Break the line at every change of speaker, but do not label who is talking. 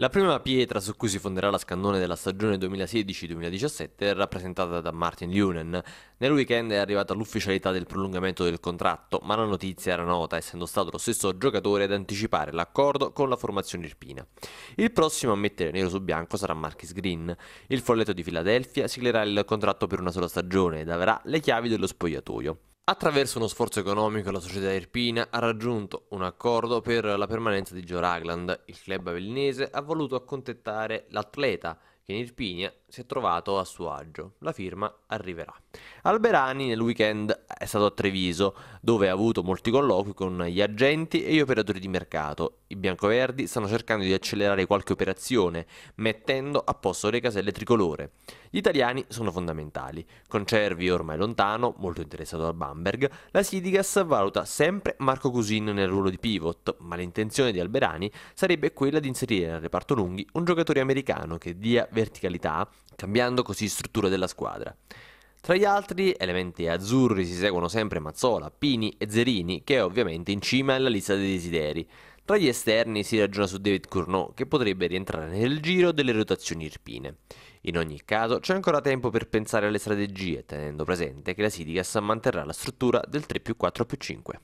La prima pietra su cui si fonderà la scannone della stagione 2016-2017 è rappresentata da Martin Lunen. Nel weekend è arrivata l'ufficialità del prolungamento del contratto, ma la notizia era nota, essendo stato lo stesso giocatore ad anticipare l'accordo con la formazione irpina. Il prossimo a mettere nero su bianco sarà Marcus Green. Il folletto di Filadelfia siglerà il contratto per una sola stagione ed avrà le chiavi dello spogliatoio. Attraverso uno sforzo economico la società irpina ha raggiunto un accordo per la permanenza di Joe Ragland. Il club avellinese ha voluto accontentare l'atleta che in Irpinia si è trovato a suo agio. La firma arriverà. Alberani nel weekend è stato a Treviso, dove ha avuto molti colloqui con gli agenti e gli operatori di mercato. I biancoverdi stanno cercando di accelerare qualche operazione, mettendo a posto le caselle tricolore. Gli italiani sono fondamentali. Con Cervi ormai lontano, molto interessato al Bamberg, la Sidigas valuta sempre Marco Cusin nel ruolo di pivot, ma l'intenzione di Alberani sarebbe quella di inserire nel reparto lunghi un giocatore americano che dia verticalità, cambiando così struttura della squadra. Tra gli altri elementi azzurri si seguono sempre Mazzola, Pini e Zerini, che è ovviamente in cima alla lista dei desideri. Tra gli esterni si ragiona su David Cournot, che potrebbe rientrare nel giro delle rotazioni irpine. In ogni caso c'è ancora tempo per pensare alle strategie, tenendo presente che la Sidigas manterrà la struttura del 3 più 4 più 5.